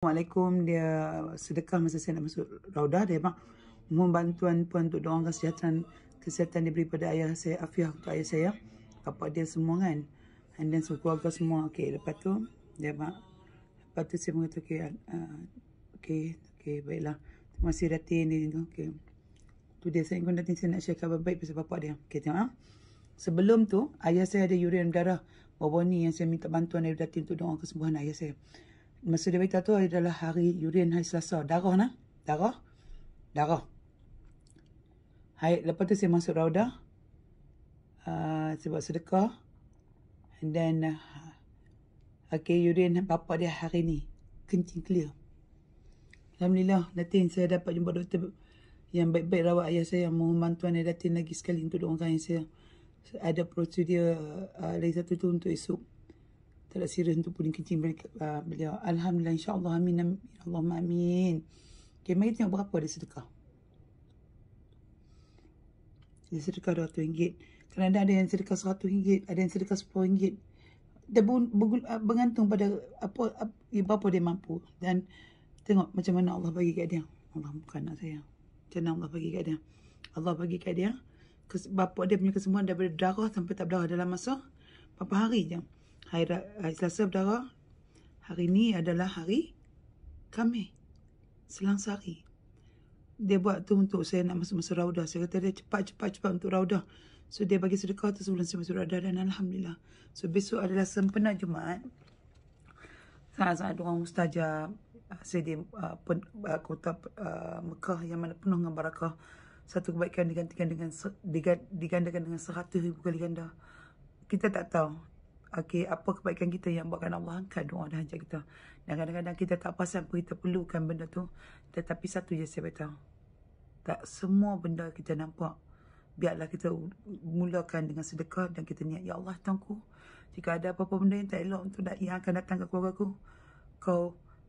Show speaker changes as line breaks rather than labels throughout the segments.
Assalamualaikum dia sedekah masa saya nak masuk raudah dia mak mohon bantuan puan untuk doa kesihatan kesihatan diberi pada ayah saya afiah untuk ayah saya apa dia semua kan and then keluarga semua okey lepas tu dia mak lepas tu saya mengatakan okey ah, okey okay, baiklah terima kasih dati ni tu okey tu dia saya ingin datin saya nak share khabar baik pasal bapa dia okey tengok ha? sebelum tu ayah saya ada urine darah bawah ni yang saya minta bantuan dari datin untuk doa kesembuhan ayah saya masa dia beritahu tu adalah hari urine hari selasa. Darah nah. Darah. Darah. Hai, lepas tu saya masuk rawda. Uh, ah, saya buat sedekah. And then, uh, okay, urine bapak dia hari ni. Kencing clear. Alhamdulillah, Datin saya dapat jumpa doktor yang baik-baik rawat ayah saya. Mohon bantuan Datin lagi sekali untuk orang yang saya ada prosedur uh, ah, lagi satu tu untuk esok tak serius untuk puding kencing mereka, uh, beliau. Alhamdulillah insya-Allah amin amin. Allahumma amin. Okay, mari tengok berapa dia sedekah. Dia sedekah RM200. Kerana ada yang sedekah RM100, ada yang sedekah RM10. Dia ah, bergantung pada apa, apa, ya, berapa dia mampu. Dan tengok macam mana Allah bagi kat dia. Allah bukan anak saya. Macam mana Allah bagi kat dia. Allah bagi kat dia. Bapak dia punya kesemua daripada darah sampai tak berdarah dalam masa berapa hari je. Hari uh, Selasa berdara. Hari ini adalah hari kami. Selang sehari. Dia buat tu untuk saya nak masuk-masuk raudah. Saya kata dia cepat-cepat-cepat untuk raudah. So dia bagi sedekah tu sebelum saya masuk dan Alhamdulillah. So besok adalah sempena Jumaat. Saat-saat orang mustajab. Ah, saya di uh, pen, uh, kota uh, Mekah yang mana penuh dengan barakah. Satu kebaikan digantikan dengan digandakan dengan seratus ribu kali ganda. Kita tak tahu okay, apa kebaikan kita yang buatkan Allah angkat doa dan hajat kita. Dan kadang-kadang kita tak pasal apa kita perlukan benda tu. Tetapi satu je saya beritahu. Tak semua benda kita nampak. Biarlah kita mulakan dengan sedekah dan kita niat, Ya Allah, tangku. Jika ada apa-apa benda yang tak elok untuk nak, yang akan datang ke keluarga ku. kau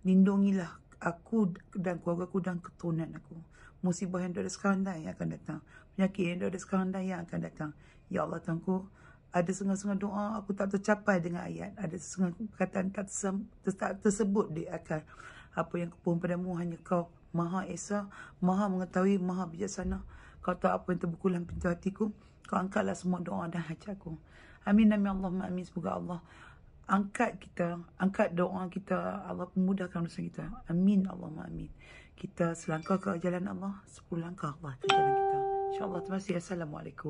lindungilah aku dan keluarga ku dan keturunan aku. Musibah yang ada sekarang dah yang akan datang. Penyakit yang ada sekarang dah yang akan datang. Ya Allah, tangku ada setengah-setengah doa aku tak tercapai dengan ayat. Ada setengah perkataan tak tersebut, tersebut di akar. Apa yang kupuh padamu hanya kau maha esa, maha mengetahui, maha bijaksana. Kau tahu apa yang terbuku dalam pintu hatiku. Kau angkatlah semua doa dan hajatku. Amin, nama Allah, amin. Semoga Allah angkat kita, angkat doa kita. Allah memudahkan urusan kita. Amin, Allah, amin. Kita selangkah ke jalan Allah, sepuluh langkah Allah ke jalan kita. InsyaAllah, terima kasih. Assalamualaikum.